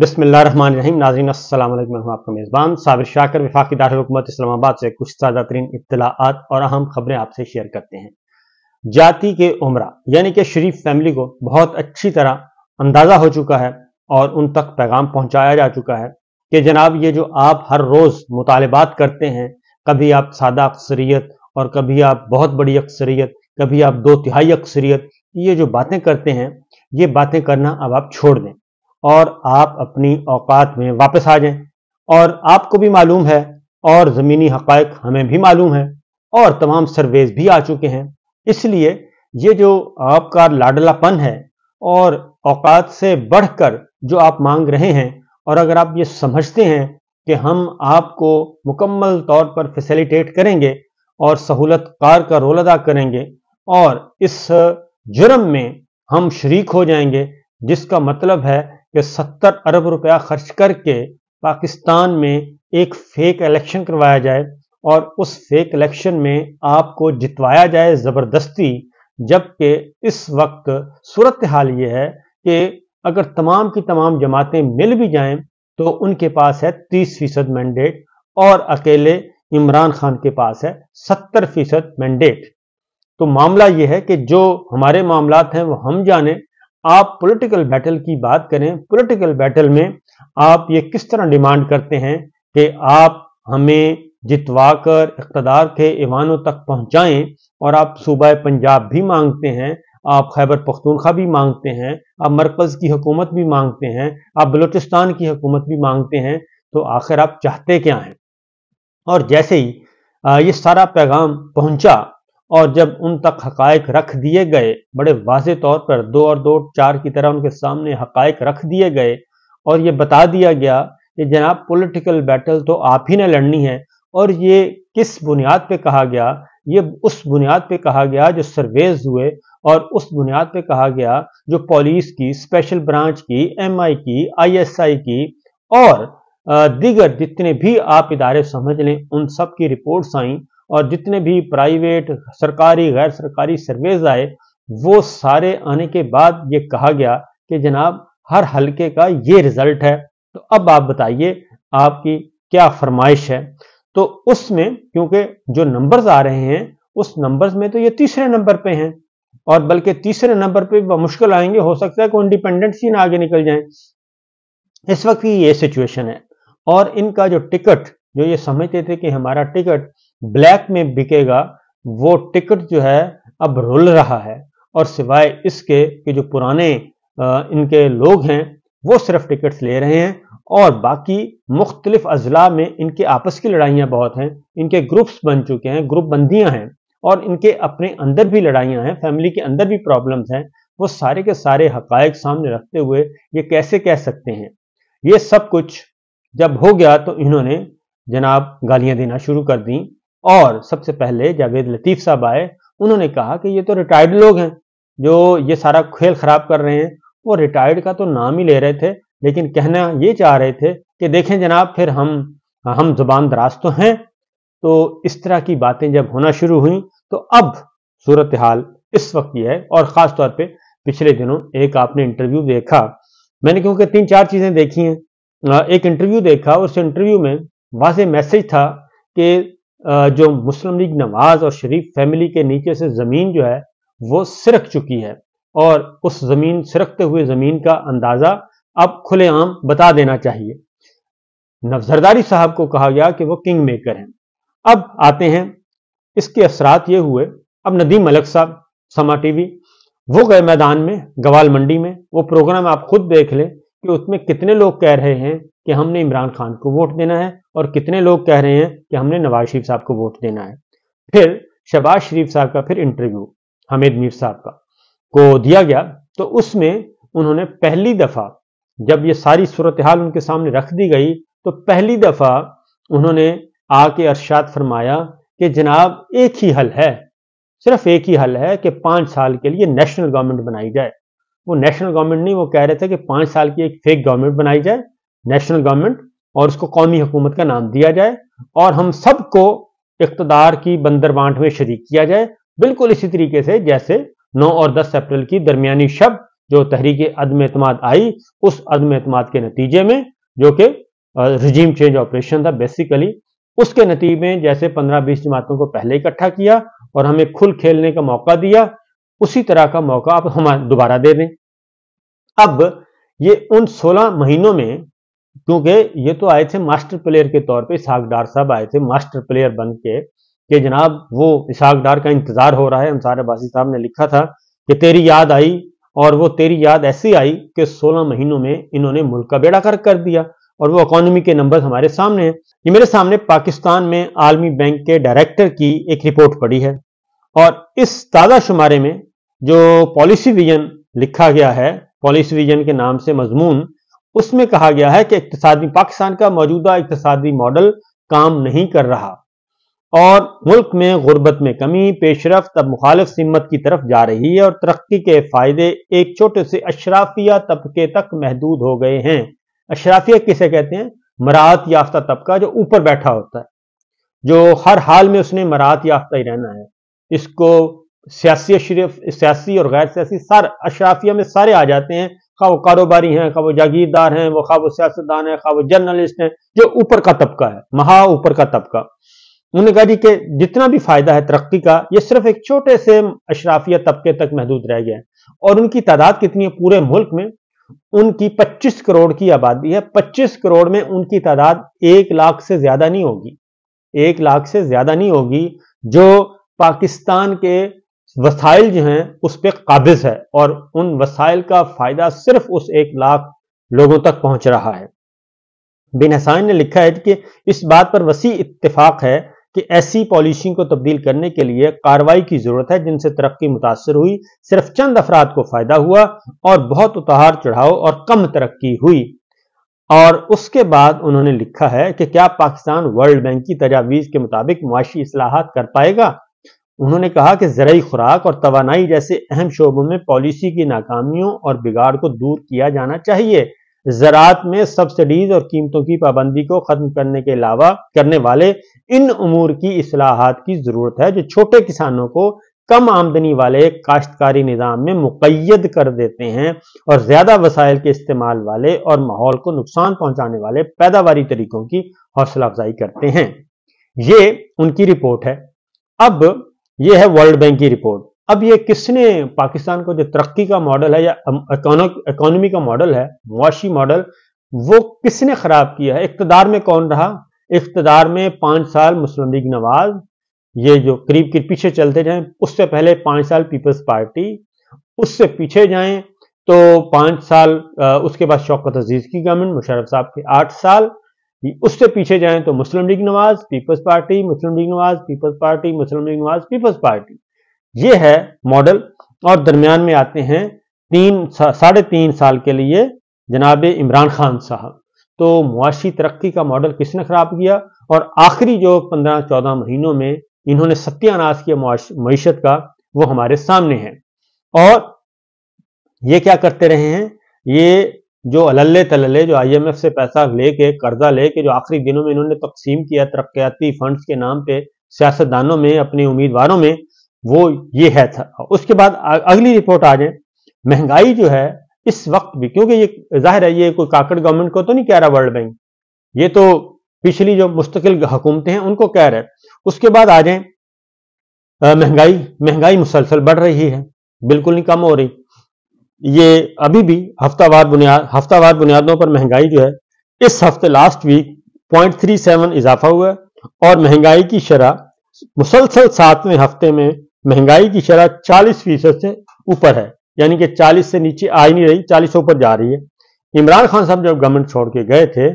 बसमीम नाजरीन अल्लाम आपका मेज़बान साबिर शाकर विफाकी दारकूमत इस्लामाबाद से कुछ ताज़ा तरीन इतलात और अहम खबरें आपसे शेयर करते हैं जाति के उम्र यानी कि शरीफ फैमिली को बहुत अच्छी तरह अंदाज़ा हो चुका है और उन तक पैगाम पहुँचाया जा चुका है कि जनाब ये जो आप हर रोज़ मुतालबात करते हैं कभी आप सादा अक्सरीत और कभी आप बहुत बड़ी अक्सरीत कभी आप दो तिहाई अक्सरीत ये जो बातें करते हैं ये बातें करना अब आप छोड़ दें और आप अपनी औकात में वापस आ जाएं और आपको भी मालूम है और ज़मीनी हक़ हमें भी मालूम है और तमाम सर्वेज भी आ चुके हैं इसलिए ये जो आपका लाडलापन है और औकात से बढ़कर जो आप मांग रहे हैं और अगर आप ये समझते हैं कि हम आपको मुकम्मल तौर पर फैसिलिटेट करेंगे और सहूलत कार का रोल अदा करेंगे और इस जुर्म में हम शरीक हो जाएंगे जिसका मतलब है कि 70 अरब रुपया खर्च करके पाकिस्तान में एक फेक इलेक्शन करवाया जाए और उस फेक इलेक्शन में आपको जितवाया जाए ज़बरदस्ती जबकि इस वक्त सूरत हाल ये है कि अगर तमाम की तमाम जमातें मिल भी जाएं तो उनके पास है तीस फीसद मैंडेट और अकेले इमरान खान के पास है सत्तर फीसद मैंडेट तो मामला यह है कि जो हमारे मामला हैं वो हम जाने आप पॉलिटिकल बैटल की बात करें पॉलिटिकल बैटल में आप ये किस तरह डिमांड करते हैं कि आप हमें जितवाकर इकतदार के ईवानों तक पहुंचाएं और आप सूबा पंजाब भी मांगते हैं आप खैबर पख्तूनखा भी मांगते हैं आप मरकज़ की हुकूमत भी मांगते हैं आप बलूचिस्तान की हुकूमत भी मांगते हैं तो आखिर आप चाहते क्या हैं और जैसे ही ये सारा पैगाम पहुंचा और जब उन तक हकायक रख दिए गए बड़े वाज तौर पर दो और दो चार की तरह उनके सामने हकायक रख दिए गए और ये बता दिया गया कि जनाब पॉलिटिकल बैटल तो आप ही ने लड़नी है और ये किस बुनियाद पे कहा गया ये उस बुनियाद पे कहा गया जो सर्वेज हुए और उस बुनियाद पे कहा गया जो पुलिस की स्पेशल ब्रांच की एमआई की आईएसआई की और दिगर जितने भी आप इदारे समझ लें उन सब की रिपोर्ट्स आई और जितने भी प्राइवेट सरकारी गैर सरकारी सर्वेज आए वो सारे आने के बाद ये कहा गया कि जनाब हर हलके का ये रिजल्ट है तो अब आप बताइए आपकी क्या फरमाइश है तो उसमें क्योंकि जो नंबर्स आ रहे हैं उस नंबर्स में तो ये तीसरे नंबर पे हैं और बल्कि तीसरे नंबर पे मुश्किल आएंगे हो सकता है कि इंडिपेंडेंट सीन आगे निकल जाए इस वक्त की ये सिचुएशन है और इनका जो टिकट जो ये समझते थे कि हमारा टिकट ब्लैक में बिकेगा वो टिकट जो है अब रुल रहा है और सिवाय इसके कि जो पुराने इनके लोग हैं वो सिर्फ टिकट्स ले रहे हैं और बाकी मुख्तलिफ अजला में इनके आपस की लड़ाइयाँ बहुत हैं इनके ग्रुप्स बन चुके हैं ग्रुप बंदियाँ हैं और इनके अपने अंदर भी लड़ाइयाँ हैं फैमिली के अंदर भी प्रॉब्लम्स हैं वो सारे के सारे हकायक सामने रखते हुए ये कैसे कह सकते हैं ये सब कुछ जब हो गया तो इन्होंने जनाब गालियाँ देना शुरू कर दी और सबसे पहले जावेद लतीफ़ साहब आए उन्होंने कहा कि ये तो रिटायर्ड लोग हैं जो ये सारा खेल खराब कर रहे हैं वो रिटायर्ड का तो नाम ही ले रहे थे लेकिन कहना ये चाह रहे थे कि देखें जनाब फिर हम हम जुबान दराज तो हैं तो इस तरह की बातें जब होना शुरू हुई तो अब सूरत हाल इस वक्त की है और ख़ास तौर पे पिछले दिनों एक आपने इंटरव्यू देखा मैंने क्योंकि तीन चार चीज़ें देखी हैं एक इंटरव्यू देखा उस इंटरव्यू में वाज मैसेज था कि जो मुस्लिम लीग नवाज और शरीफ फैमिली के नीचे से ज़मीन जो है वो सिरक चुकी है और उस ज़मीन सिरकते हुए ज़मीन का अंदाज़ा अब खुलेआम बता देना चाहिए नवजरदारी साहब को कहा गया कि वो किंग मेकर हैं अब आते हैं इसके असरात ये हुए अब नदीम मलक साहब समा टीवी वो गए मैदान में गवाल मंडी में वो प्रोग्राम आप खुद देख लें कि उसमें कितने लोग कह रहे हैं कि हमने इमरान खान को वोट देना है और कितने लोग कह रहे हैं कि हमने नवाज शरीफ साहब को वोट देना है फिर शहबाज शरीफ साहब का फिर इंटरव्यू हमीद मीर साहब का को दिया गया तो उसमें उन्होंने पहली दफ़ा जब ये सारी सूरत हाल उनके सामने रख दी गई तो पहली दफ़ा उन्होंने आके अर्शाद फरमाया कि जनाब एक ही हल है सिर्फ एक ही हल है कि पांच साल के लिए नेशनल गवर्नमेंट बनाई जाए वो नेशनल गवर्नमेंट नहीं वो कह रहे थे कि पांच साल की एक फेक गवर्नमेंट बनाई जाए नेशनल गवर्नमेंट और उसको कौमी हुकूमत का नाम दिया जाए और हम सबको इकतदार की बंदरबांट में शरीक किया जाए बिल्कुल इसी तरीके से जैसे 9 और 10 अप्रैल की दरमियानी शब जो तहरीक अदम अतमाद आई उस अदम अतमाद के नतीजे में जो कि रजीम चेंज ऑपरेशन था बेसिकली उसके नतीजे में जैसे 15-20 जमातों को पहले इकट्ठा किया और हमें खुल खेलने का मौका दिया उसी तरह का मौका आप हम दोबारा दे दें अब ये उन 16 महीनों में क्योंकि ये तो आए थे मास्टर प्लेयर के तौर पे इसहाक डार साहब आए थे मास्टर प्लेयर बन के कि जनाब वो इसहाक डार का इंतजार हो रहा है अंसार अबासी साहब ने लिखा था कि तेरी याद आई और वो तेरी याद ऐसी आई कि 16 महीनों में इन्होंने मुल्क का बेड़ा कर कर दिया और वो इकोनॉमी के नंबर हमारे सामने हैं ये मेरे सामने पाकिस्तान में आलमी बैंक के डायरेक्टर की एक रिपोर्ट पड़ी है और इस ताज़ा शुमारे में जो पॉलिसी विजन लिखा गया है पॉलिसी विजन के नाम से मजमून उसमें कहा गया है कि इकतसादी पाकिस्तान का मौजूदा इकतसादी मॉडल काम नहीं कर रहा और मुल्क में गुर्बत में कमी पेशरफ अब मुखालफ सिमत की तरफ जा रही है और तरक्की के फायदे एक छोटे से अशराफिया तबके तक महदूद हो गए हैं अशराफिया किसे कहते हैं मरात याफ्ता तबका जो ऊपर बैठा होता है जो हर हाल में उसने मरात याफ्ता ही रहना है इसको सियासी अशरफ सियासी और गैर सियासी सार अशराफिया में सारे आ जाते हैं खा वो कारोबारी हैं खा वो जागीरदार हैं वो खा वो सियासतदान हैं खा वो जर्नलिस्ट हैं जो ऊपर का तबका है महा ऊपर का तबका उन्होंने कहा जी कि जितना भी फायदा है तरक्की का ये सिर्फ एक छोटे से अशराफिया तबके तक महदूद रह गया है और उनकी तादाद कितनी है पूरे मुल्क में उनकी 25 करोड़ की आबादी है 25 करोड़ में उनकी तादाद एक लाख से ज्यादा नहीं होगी एक लाख से ज्यादा नहीं होगी जो पाकिस्तान के वसाइल जो हैं उस पर काबिज है और उन वसाइल का फायदा सिर्फ उस एक लाख लोगों तक पहुंच रहा है बिन हसान ने लिखा है कि इस बात पर वसी इतफाक है कि ऐसी पॉलिसी को तब्दील करने के लिए कार्रवाई की जरूरत है जिनसे तरक्की मुतासर हुई सिर्फ चंद अफराद को फायदा हुआ और बहुत उतार चढ़ाव और कम तरक्की हुई और उसके बाद उन्होंने लिखा है कि क्या पाकिस्तान वर्ल्ड बैंक की तजावीज के मुताबिक मुआशी असलाहत कर पाएगा उन्होंने कहा कि जरिए खुराक और तोानाई जैसे अहम शोबों में पॉलिसी की नाकामियों और बिगाड़ को दूर किया जाना चाहिए ज़रात में सब्सिडीज और कीमतों की पाबंदी को ख़त्म करने के अलावा करने वाले इन उमूर की असलाहत की ज़रूरत है जो छोटे किसानों को कम आमदनी वाले काश्तकारी निज़ाम में मुकैद कर देते हैं और ज़्यादा वसाइल के इस्तेमाल वाले और माहौल को नुकसान पहुंचाने वाले पैदावारी तरीकों की हौसला अफजाई करते हैं ये उनकी रिपोर्ट है अब ये है वर्ल्ड बैंक की रिपोर्ट अब ये किसने पाकिस्तान को जो तरक्की का मॉडल है या इकोनॉमी का मॉडल है मुआशी मॉडल वो किसने खराब किया है इकतदार में कौन रहा इकतदार में पांच साल मुस्लिम लीग नवाज ये जो करीब के पीछे चलते जाएं उससे पहले पांच साल पीपल्स पार्टी उससे पीछे जाएं तो पांच साल उसके बाद शौकत अजीज की गवर्नमेंट मुशरफ साहब के आठ साल उससे पीछे जाएं तो मुस्लिम लीग नवाज पीपल्स पार्टी मुस्लिम लीग नवाज पीपल्स पार्टी मुस्लिम लीग नवाज पीपल्स पार्टी ये है मॉडल और दरमियान में आते हैं तीन साढ़े तीन साल के लिए जनाब इमरान खान साहब तो मुआशी तरक्की का मॉडल किसने खराब किया और आखिरी जो पंद्रह चौदह महीनों में इन्होंने सत्यानाश किया मीशत का वो हमारे सामने है और ये क्या करते रहे हैं ये जो अलल्ले तलल्ले जो आईएमएफ से पैसा लेके कर्जा लेके जो आखिरी दिनों में इन्होंने तकसीम किया तरक्याती फंड्स के नाम पे सियासतदानों में अपने उम्मीदवारों में वो ये है था उसके बाद अगली रिपोर्ट आ जाए महंगाई जो है इस वक्त भी क्योंकि ये जाहिर है ये कोई काकड़ गवर्नमेंट को तो नहीं कह रहा वर्ल्ड बैंक ये तो पिछली जो मुस्तकिल हुकूमतें हैं उनको कह रहा है उसके बाद आ जाए महंगाई महंगाई मुसलसल बढ़ रही है बिल्कुल नहीं कम हो रही ये अभी भी हफ्तावार बुनियाद हफ्तावार बुनियादों पर महंगाई जो है इस हफ्ते लास्ट वीक 0.37 इजाफा हुआ और महंगाई की शरह मुसलसल सातवें हफ्ते में महंगाई की शरह 40 फीसद से ऊपर है यानी कि 40 से नीचे आ ही नहीं रही 40 से ऊपर जा रही है इमरान खान साहब जब गवर्नमेंट छोड़ के गए थे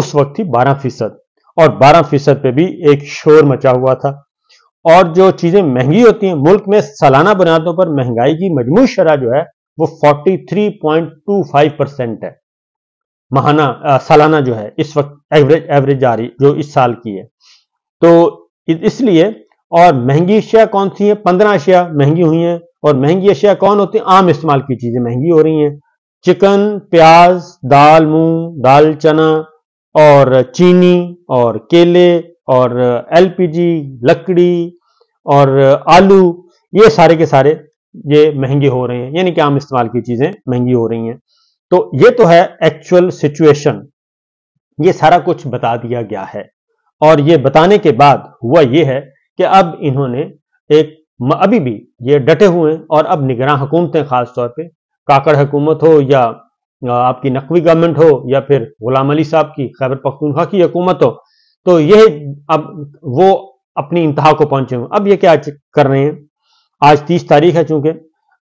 उस वक्त थी बारह फीसद और बारह फीसद पर भी एक शोर मचा हुआ था और जो चीजें महंगी होती हैं मुल्क में सालाना बुनियादों पर महंगाई की मजमू शरह जो है वो 43.25 परसेंट है महाना आ, सालाना जो है इस वक्त एवरेज एवरेज आ रही जो इस साल की है तो इसलिए और महंगी अशिया कौन सी है पंद्रह अशिया महंगी हुई हैं और महंगी अशिया कौन होती है आम इस्तेमाल की चीजें महंगी हो रही हैं चिकन प्याज दाल मूंग दाल चना और चीनी और केले और एलपीजी लकड़ी और आलू ये सारे के सारे ये महंगे हो रहे हैं यानी कि आम इस्तेमाल की चीजें महंगी हो रही हैं तो ये तो है एक्चुअल सिचुएशन ये सारा कुछ बता दिया गया है और ये बताने के बाद हुआ ये है कि अब इन्होंने एक अभी भी ये डटे हुए हैं और अब निगरान हुकूमतें खासतौर पर काकड़ हुकूमत हो या आपकी नकवी गवर्नमेंट हो या फिर गुलाम अली साहब की खैबर पख्तूनखा की हुकूमत हो तो यह अब वो अपनी इंतहा को पहुंचे हुए अब ये क्या कर रहे हैं आज तीस तारीख है चूंकि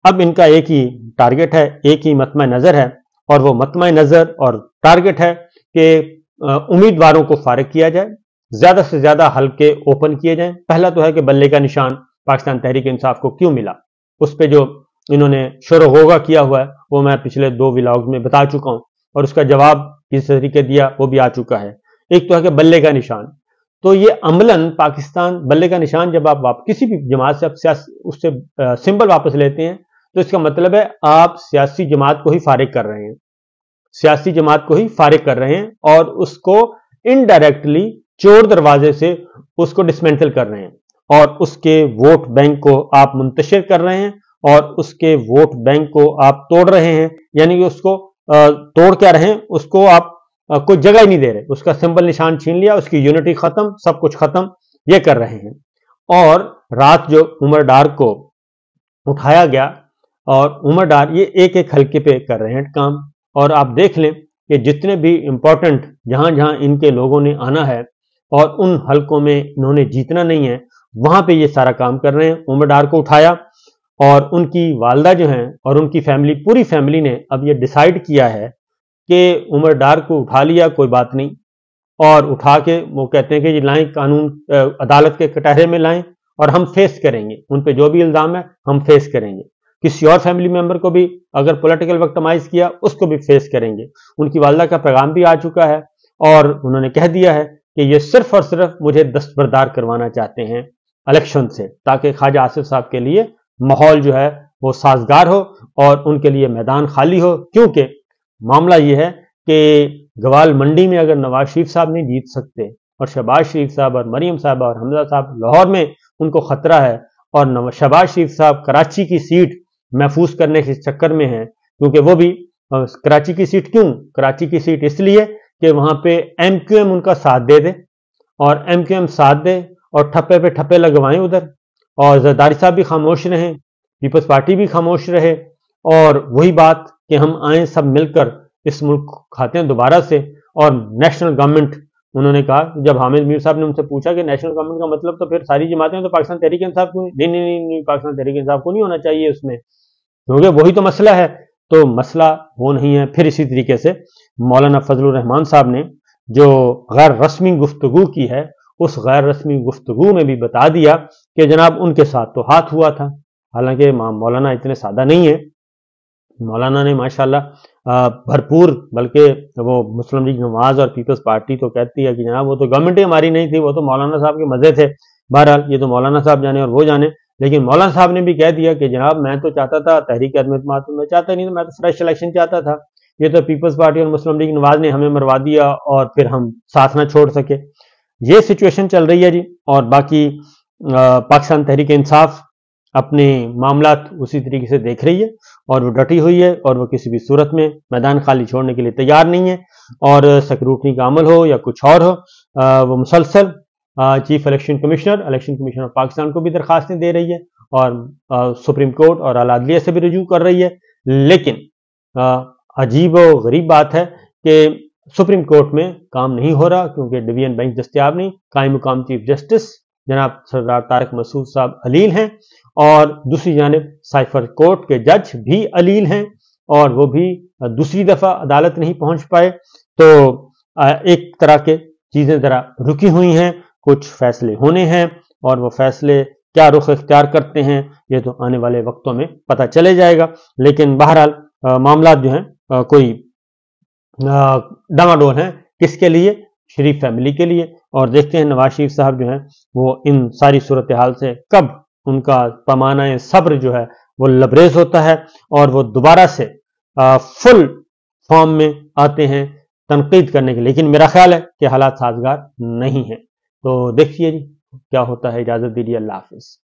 अब इनका एक ही टारगेट है एक ही मतम नज़र है और वो मतम नज़र और टारगेट है कि उम्मीदवारों को फारग किया जाए ज्यादा से ज्यादा हल्के ओपन किए जाएं पहला तो है कि बल्ले का निशान पाकिस्तान तहरीक इंसाफ को क्यों मिला उस पर जो इन्होंने शोर होगा किया हुआ है वो मैं पिछले दो विलाग में बता चुका हूं और उसका जवाब किस तरीके दिया वो भी आ चुका है एक तो है कि बल्ले का निशान तो ये अमलन पाकिस्तान बल्ले का निशान जब आप वाप, किसी भी जमात से आप उससे सिंबल वापस लेते हैं तो इसका मतलब है आप सियासी जमात को ही फारिग कर रहे हैं सियासी जमात को ही फारिग कर रहे हैं और उसको इनडायरेक्टली चोर दरवाजे से उसको डिसमेंटल कर रहे हैं और उसके वोट बैंक को आप मुंतशिर कर रहे हैं और उसके वोट बैंक को आप तोड़ रहे हैं यानी कि उसको तोड़ क्या रहे हैं उसको आप कोई जगह ही नहीं दे रहे उसका सिंबल निशान छीन लिया उसकी यूनिटी खत्म सब कुछ खत्म ये कर रहे हैं और रात जो उमर डार को उठाया गया और उमर डार ये एक एक हल्के पे कर रहे हैं काम और आप देख लें कि जितने भी इंपॉर्टेंट जहां जहां इनके लोगों ने आना है और उन हलकों में इन्होंने जीतना नहीं है वहां पे ये सारा काम कर रहे हैं उमर डार को उठाया और उनकी वालदा जो है और उनकी फैमिली पूरी फैमिली ने अब ये डिसाइड किया है कि उमर डार को उठा लिया कोई बात नहीं और उठा के वो कहते हैं कि जी लाएं कानून अदालत के कटहरे में लाएं और हम फेस करेंगे उन पर जो भी इल्ज़ाम है हम फेस करेंगे किसी और फैमिली मेंबर को भी अगर पॉलिटिकल वक्टमाइज किया उसको भी फेस करेंगे उनकी वालदा का पैगाम भी आ चुका है और उन्होंने कह दिया है कि ये सिर्फ और सिर्फ मुझे दस्तबरदार करवाना चाहते हैं इलेक्शन से ताकि ख्वाजा आसिफ साहब के लिए माहौल जो है वो साजगार हो और उनके लिए मैदान खाली हो क्योंकि मामला यह है कि गवाल मंडी में अगर नवाज शरीफ साहब नहीं जीत सकते और शहबाज शरीफ साहब और मरीम साहब और हमजा साहब लाहौर में उनको खतरा है और शहबाज शरीफ साहब कराची की सीट महफूज करने के चक्कर में है क्योंकि वो भी कराची की सीट क्यों कराची की सीट इसलिए कि वहां पे एम क्यू एम उनका साथ दे दे और एम क्यू एम साथ दे और ठप्पे पे ठप्पे लगवाएं उधर और जरदारी साहब भी खामोश रहे पीपल्स पार्टी भी खामोश रहे और वही बात कि हम आए सब मिलकर इस मुल्क को खाते हैं दोबारा से और नेशनल गवर्नमेंट उन्होंने कहा जब हामिद मीर साहब ने उनसे पूछा कि नेशनल गवर्नमेंट का मतलब तो फिर सारी जमातें तो पाकिस्तान तहरीक इंसाफ को नहीं नहीं नहीं, नहीं पाकिस्तान तहरीक इंसाफ को नहीं होना चाहिए उसमें क्योंकि वही तो मसला है तो मसला वो नहीं है फिर इसी तरीके से मौलाना फजल रहमान साहब ने जो गैर रस्मी गुफ्तगु की है उस गैर रस्मी गुफ्तगु में भी बता दिया कि जनाब उनके साथ तो हाथ हुआ था हालांकि मौलाना इतने सादा नहीं है मौलाना ने माशाल्लाह भरपूर बल्कि वो मुस्लिम लीग नमाज और पीपल्स पार्टी तो कहती है कि जनाब वो तो गवर्नमेंट ही हमारी नहीं थी वो तो मौलाना साहब के मज़े थे बहरहाल ये तो मौलाना साहब जाने और वो जाने लेकिन मौलाना साहब ने भी कह दिया कि जनाब मैं तो चाहता था तहरीक अदम तो मैं चाहता नहीं तो मैं तो फ्रेश इलेक्शन चाहता था ये तो पीपल्स पार्टी और मुस्लिम लीग नवाज ने हमें मरवा दिया और फिर हम साथ ना छोड़ सके ये सिचुएशन चल रही है जी और बाकी पाकिस्तान तहरीक इंसाफ अपने मामला उसी तरीके से देख रही है और वो डटी हुई है और वो किसी भी सूरत में मैदान खाली छोड़ने के लिए तैयार नहीं है और सकरूटनी का अमल हो या कुछ और हो वो मुसलसल chief election commissioner election commission of Pakistan को भी दरखास्तें दे रही है और सुप्रीम कोर्ट और अलादलिया से भी रजू कर रही है लेकिन अजीब और गरीब बात है कि सुप्रीम कोर्ट में काम नहीं हो रहा क्योंकि डिवीजन बेंच दस्तियाब नहीं कायम मुकाम चीफ जस्टिस जनाब सरदार तारक मसूद साहब अलील हैं और दूसरी जानब साइफर कोर्ट के जज भी अलील हैं और वो भी दूसरी दफा अदालत नहीं पहुंच पाए तो एक तरह के चीजें जरा रुकी हुई हैं कुछ फैसले होने हैं और वो फैसले क्या रुख इख्तियार करते हैं ये तो आने वाले वक्तों में पता चले जाएगा लेकिन बहरहाल मामला जो है कोई डमाडोल है किसके लिए शरीफ फैमिली के लिए और देखते हैं नवाज शरीफ साहब जो है वो इन सारी सूरत हाल से कब उनका पमाना सब्र जो है वो लबरेज होता है और वो दोबारा से आ, फुल फॉर्म में आते हैं तनकीद करने के लेकिन मेरा ख्याल है कि हालात साजगार नहीं है तो देखिए जी क्या होता है इजाज़त दीजिए अल्लाह हाफिज़